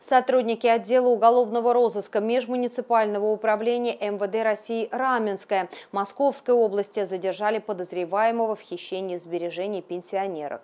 Сотрудники отдела уголовного розыска Межмуниципального управления МВД России Раменское Московской области задержали подозреваемого в хищении сбережений пенсионерок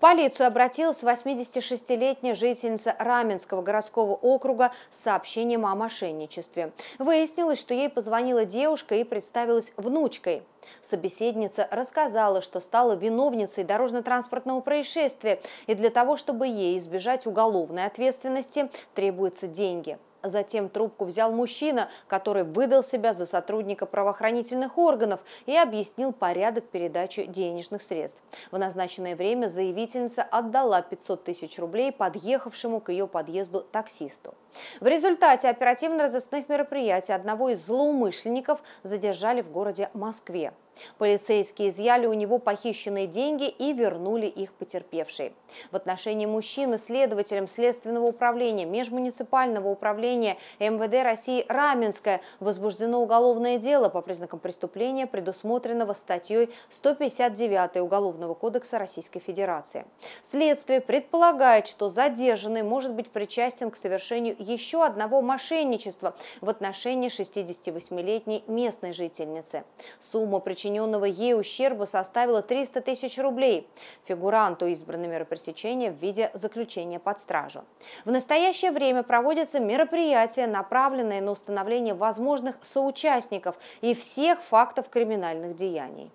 полицию обратилась 86-летняя жительница Раменского городского округа с сообщением о мошенничестве. Выяснилось, что ей позвонила девушка и представилась внучкой. Собеседница рассказала, что стала виновницей дорожно-транспортного происшествия, и для того, чтобы ей избежать уголовной ответственности, требуются деньги – Затем трубку взял мужчина, который выдал себя за сотрудника правоохранительных органов и объяснил порядок передачи денежных средств. В назначенное время заявительница отдала 500 тысяч рублей подъехавшему к ее подъезду таксисту. В результате оперативно-розыскных мероприятий одного из злоумышленников задержали в городе Москве. Полицейские изъяли у него похищенные деньги и вернули их потерпевшей. В отношении мужчины следователям Следственного управления Межмуниципального управления МВД России Раменское возбуждено уголовное дело по признакам преступления, предусмотренного статьей 159 Уголовного кодекса Российской Федерации. Следствие предполагает, что задержанный может быть причастен к совершению еще одного мошенничества в отношении 68-летней местной жительницы. Сумма причиненного причиненного ей ущерба составила 300 тысяч рублей. Фигуранту избраны меры пресечения в виде заключения под стражу. В настоящее время проводятся мероприятия, направленные на установление возможных соучастников и всех фактов криминальных деяний.